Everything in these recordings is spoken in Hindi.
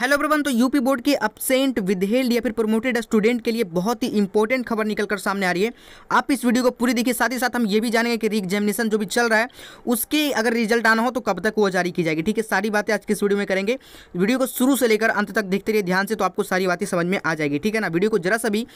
हेलो प्रबंध तो यूपी बोर्ड के अपसेंट विधेल्ड या फिर प्रमोटेड स्टूडेंट के लिए बहुत ही इंपॉर्टेंट खबर निकल कर सामने आ रही है आप इस वीडियो को पूरी देखिए साथ ही साथ हम ये भी जानेंगे कि री एग्जामिनेशन जो भी चल रहा है उसके अगर रिजल्ट आना हो तो कब तक वो जारी की जाएगी ठीक है सारी बातें आज की इस वीडियो में करेंगे वीडियो को शुरू से लेकर अंत तक देखते रहिए ध्यान से तो आपको सारी बातें समझ में आ जाएगी ठीक है ना वीडियो को जरा सा भी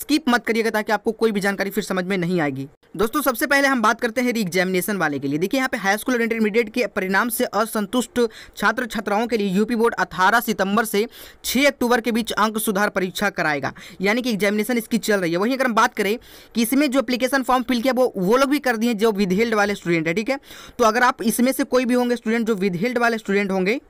स्किप मत करिएगा ताकि आपको कोई भी जानकारी फिर समझ में नहीं आएगी दोस्तों सबसे पहले हम बात करते हैं री एग्जामिनेशन वाले के लिए देखिए यहाँ पे हाई स्कूल और इंटरमीडिएट के परिणाम से असंतुष्ट छात्र छात्राओं के लिए यूपी बोर्ड 18 सितंबर से 6 अक्टूबर के बीच अंक सुधार परीक्षा कराएगा यानी कि एग्जामिनेशन इसकी चल रही है वहीं अगर हम बात करें कि इसमें जो अपलीकेशन फॉर्म फिल किया वो वो लोग भी कर दिए जो विधेल्ड वाले स्टूडेंट है ठीक है तो अगर आप इसमें से कोई भी होंगे स्टूडेंट जो विधेल्ड वाले स्टूडेंट होंगे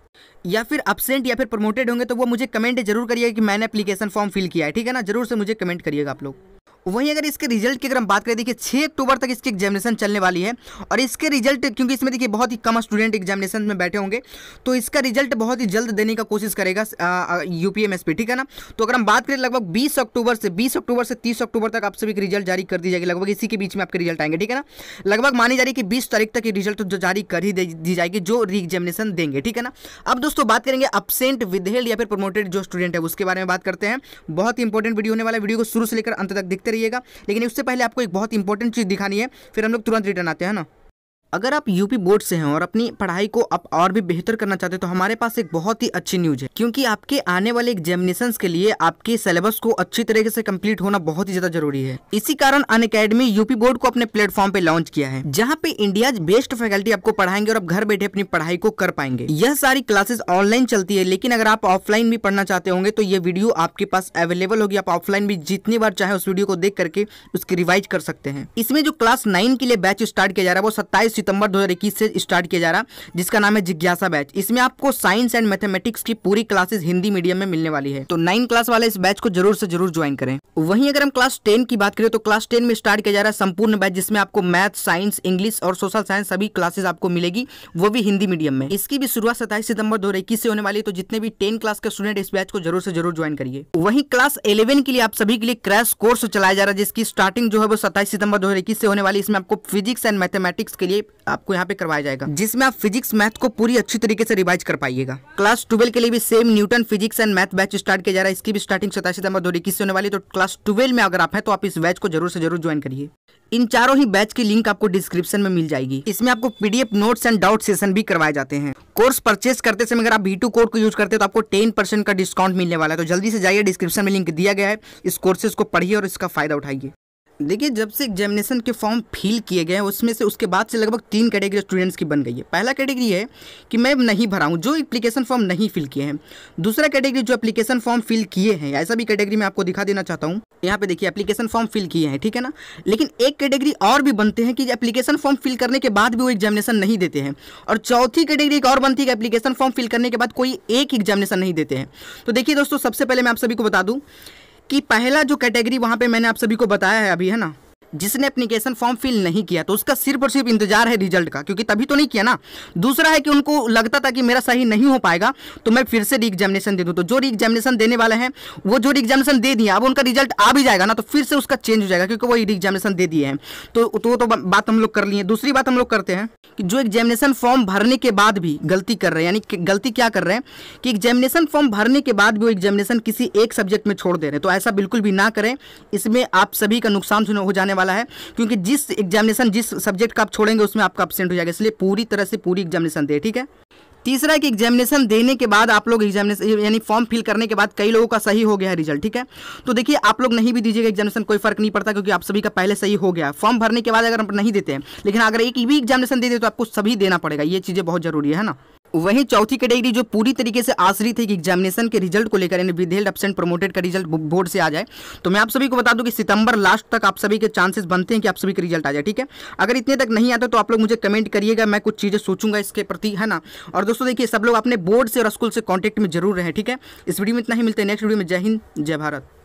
या फिर अपसेंट या फिर प्रमोटेड होंगे तो वो मुझे कमेंट जरूर करिएगा कि मैंने अपलीकेशन फॉर्म फिल किया है ठीक है ना जरूर से मुझे कमेंट करिएगा आप लोग वहीं अगर इसके रिजल्ट की अगर हम बात करें देखिए छः अक्टूबर तक इसकी एग्जामिनेशन चलने वाली है और इसके रिजल्ट क्योंकि इसमें देखिए बहुत ही कम स्टूडेंट एग्जामिनेशन में बैठे होंगे तो इसका रिजल्ट बहुत ही जल्द देने का कोशिश करेगा यू पी ठीक है ना तो अगर हम बात करें लगभग बीस अक्टूबर से बीस अक्टूबर से तीस अक्टूबर तक आप सभी रिजल्ट जारी कर दी जाएगी लगभग इसी के बीच में आपके रिजल्ट आएंगे ठीक है ना लगभग मानी जा रही है कि बीस तारीख तक ये रिजल्ट जो तो जारी कर ही दी जाएगी जो री एग्जामिनेशन देंगे ठीक है ना अब दोस्तों बात करेंगे अपसेंट विधेल या फिर प्रमोटेड जो स्टूडेंट है उसके बारे में बात करते हैं बहुत ही इंपॉर्टेंट वीडियो होने वाला वीडियो को शुरू से लेकर अंत तक देखते करिएगा लेकिन उससे पहले आपको एक बहुत इंपॉर्टेंट चीज़ दिखानी है फिर हम लोग तुरंत रिटर्न आते हैं ना अगर आप यूपी बोर्ड से हैं और अपनी पढ़ाई को आप और भी बेहतर करना चाहते हैं तो हमारे पास एक बहुत ही अच्छी न्यूज है क्योंकि आपके आने वाले एग्जामिनेशन के लिए आपके सिलेबस को अच्छी तरीके से कंप्लीट होना बहुत ही ज्यादा जरूरी है इसी कारण अन अकेडमी यूपी बोर्ड को अपने प्लेटफॉर्म पे लॉन्च किया है जहाँ पे इंडिया बेस्ट फैकल्टी आपको पढ़ाएंगे और आप घर बैठे अपनी पढ़ाई को कर पाएंगे यह सारी क्लासेस ऑनलाइन चलती है लेकिन अगर आप ऑफलाइन भी पढ़ना चाहते होंगे तो ये वीडियो आपके पास अवेलेबल होगी आप ऑफलाइन भी जितनी बार चाहे उस वीडियो को देख करके उसकी रिवाइज कर सकते हैं इसमें जो क्लास नाइन के लिए बैच स्टार्ट किया जा रहा है वो सत्ताईस सितंबर 2021 से स्टार्ट किया जा रहा है जिसका नाम है जिज्ञासा बैच इसमें आपको साइंस एंड मैथमेटिक्स की पूरी क्लासेस हिंदी मीडियम में मिलने वाली है तो नाइन क्लास वाले इस बैच को जरूर से जरूर ज्वाइन करें वहीं अगर हम क्लास टेन की बात करें तो क्लास टेन में स्टार्ट किया जा रहा है संपूर्ण बैच जिसमें आपको मैथ साइंस इंग्लिश और सोशल साइंस सभी क्लासेस आपको मिलेगी वो भी हिंदी मीडियम में इसकी भी शुरुआत सताईस सितंबर दो से होने वाली है तो जितने भी टेन क्लास के स्टूडेंट इस बैच को जरूर से जरूर ज्वाइन करिए वहीं क्लास इलेवन के लिए आप सभी के लिए क्रैश कोर्स चलाया जा रहा है जिसकी स्टार्टिंग जो है वो सत्ताईस सितंबर दो से होने वाली इसमें आपको फिजिक्स एंड मैथमेटिक्स के लिए आपको यहाँ पे करवाया जाएगा जिसमें आप फिजिक्स मैथ को पूरी अच्छी तरीके से रिवाइज कर पाइएगा क्लास ट्वेल्व के लिए भी same Newton physics and math batch start किया जा रहा है इसकी भी स्टार्टिंग सताईस सितंबर दो इक्कीस होने वाली तो क्लास ट्वेल्व में अगर आप है तो आप इस बैच को जरूर से जरूर ज्वाइन करिए इन चारों ही बैच की लिंक आपको डिस्क्रिप्शन में मिल जाएगी इसमें आपको PDF notes and doubt session भी करवाए जाते हैं कोर्स परचेस करते समय अगर आप बी टू कोड को यूज करते हैं तो आपको टेन परसेंट का डिस्काउंट मिलने वाला है तो जल्दी से जाइए डिस्क्रिप्शन में लिंक दिया गया है इस कोर्सेज को पढ़िए और इसका फायदा उठाइए देखिए जब से एग्जामिनेशन के फॉर्म फिल किए गए हैं उसमें से उसके बाद से लगभग तीन कैटेगरी स्टूडेंट्स की बन गई है पहला कैटेगरी है कि मैं नहीं भरा हूँ जो एप्लीकेशन फॉर्म नहीं फिल किए हैं दूसरा कैटेगरी जो एप्लीकेशन फॉर्म फिल किए हैं ऐसा भी कैटेगरी मैं आपको दिखा देना चाहता हूँ यहाँ पे देखिए एप्लीकेशन फॉर्म फिल किए हैं ठीक है ना लेकिन एक कैटेगरी और भी बनते हैं कि एप्लीकेशन फॉर्म फिल करने के बाद भी वो एग्जामिनेशन नहीं देते हैं और चौथी कैटेगरी एक और बनती है कि एप्लीकेशन फॉर्म फिल करने के बाद कोई एक एग्जामिनेशन नहीं देते हैं तो देखिए दोस्तों सबसे पहले मैं आप सभी को बता दूँ कि पहला जो कैटेगरी वहाँ पे मैंने आप सभी को बताया है अभी है ना जिसने एप्लीकेशन फॉर्म फिल नहीं किया तो उसका सिर्फ और सिर्फ इंतजार है रिजल्ट का क्योंकि तभी तो नहीं किया ना दूसरा है कि उनको लगता था कि मेरा सही नहीं हो पाएगा तो मैं फिर से री एग्जामिनेशन दे दूँ तो जो री एग्जामिनेशन देने वाले हैं वो जो री एग्जामिनेशन दे दिया अब उनका रिजल्ट आ भी जाएगा ना तो फिर से उसका चेंज हो जाएगा क्योंकि वो री एग्जामिनेशन दे दिए हैं तो, तो वो तो बात हम लोग कर लिए दूसरी बात हम लोग करते हैं कि जो एग्जामिनेशन फॉर्म भरने के बाद भी गलती कर रहे हैं यानी गलती क्या कर रहे हैं कि एग्जामिनेशन फॉर्म भरने के बाद भी वो एग्जामिनेशन किसी एक सब्जेक्ट में छोड़ दे रहे हैं तो ऐसा बिल्कुल भी ना करें इसमें आप सभी का नुकसान हो जाने वाला है क्योंकि जिस एग्जामिनेशन जिस सब्जेक्ट का आप छोड़ेंगे उसमें आपका अपसेंट हो जाएगा इसलिए पूरी तरह से पूरी एग्जामिनेशन दे ठीक है तीसरा है कि एग्जामिनेशन देने के बाद आप लोग एग्जामिनेशन यानी फॉर्म फिल करने के बाद कई लोगों का सही हो गया है रिजल्ट ठीक है तो देखिए आप लोग नहीं भी दीजिएगा एग्जामिनेशन कोई फर्क नहीं पड़ता क्योंकि आप सभी का पहले सही हो गया फॉर्म भरने के बाद अगर हम नहीं देते हैं लेकिन अगर एक भी एग्जामिनेशन दे दे तो आपको सभी देना पड़ेगा ये चीज़ें बहुत जरूरी है ना वहीं चौथी कैटेगरी जो पूरी तरीके से आश्रित है कि एग्जामिनेशन के रिजल्ट को लेकर यानी विधेल्ड अपसेंट प्रमोटेड का रिजल्ट बोर्ड से आ जाए तो मैं आप सभी को बता दूं कि सितंबर लास्ट तक आप सभी के चांसेस बनते हैं कि आप सभी का रिजल्ट आ जाए ठीक है अगर इतने तक नहीं आता तो आप लोग मुझे कमेंट करिएगा मैं कुछ चीज़ें सोचूंगा इसके प्रति है ना और दोस्तों देखिए सब लोग अपने बोर्ड से और स्कूल से कॉन्टैक्ट में जरूर रहें ठीक है इस वीडियो में इतना ही मिलते हैं नेक्स्ट वीडियो में जय हिंद जय भारत